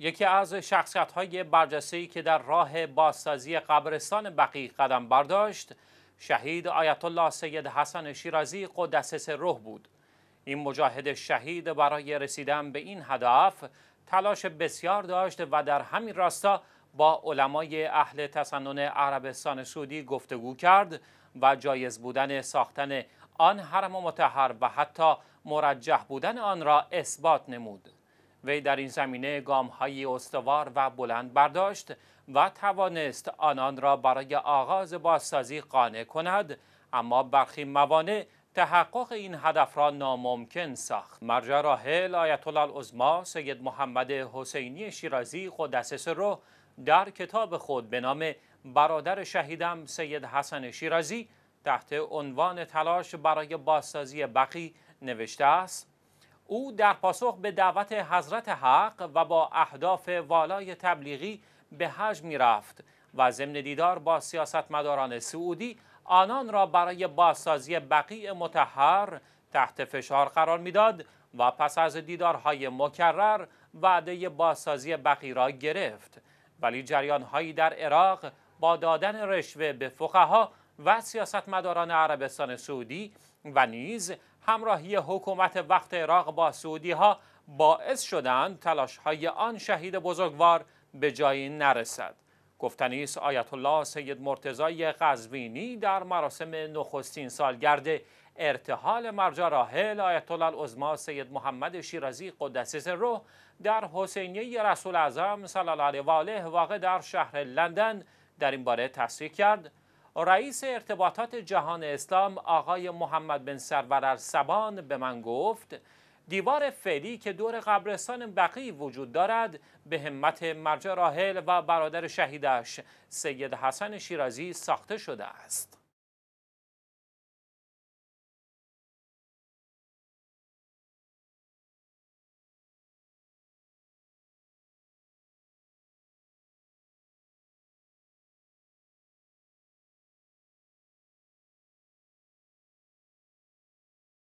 یکی از شخصیت های که در راه بازسازی قبرستان بقی قدم برداشت شهید آیت الله سید حسن شیرازی قدس سره بود این مجاهد شهید برای رسیدن به این هدف تلاش بسیار داشت و در همین راستا با علمای اهل تسنن عربستان سعودی گفتگو کرد و جایز بودن ساختن آن حرم متحر و حتی مرجح بودن آن را اثبات نمود وی در این زمینه های استوار و بلند برداشت و توانست آنان را برای آغاز بازسازی قانع کند اما برخی موانع تحقق این هدف را ناممکن ساخت مرجع راهل آیت الله سید محمد حسینی شیرازی قدس رو در کتاب خود به نام برادر شهیدم سید حسن شیرازی تحت عنوان تلاش برای بازسازی بقی نوشته است او در پاسخ به دعوت حضرت حق و با اهداف والای تبلیغی به حج می رفت و ضمن دیدار با سیاستمداران سعودی آنان را برای بازسازی بقیع متحر تحت فشار قرار میداد و پس از دیدارهای مکرر وعده بازسازی بقیع را گرفت ولی جریانهایی در عراق با دادن رشوه به فقها و سیاستمداران عربستان سعودی و نیز همراهی حکومت وقت عراق با سعودی ها باعث شدند تلاش های آن شهید بزرگوار به جایی نرسد گفتنی است آیت الله سید مرتضای قزوینی در مراسم نخستین سالگرد ارتحال مرجع راحل آیت الله العظما سید محمد شیرازی قدس روح در حسینیه رسول اعظم صلی الله علیه و آله واقع در شهر لندن در این باره تصریح کرد رئیس ارتباطات جهان اسلام آقای محمد بن سرور سبان به من گفت دیوار فعلی که دور قبرستان بقی وجود دارد به همت مرجع راهل و برادر شهیدش سید حسن شیرازی ساخته شده است.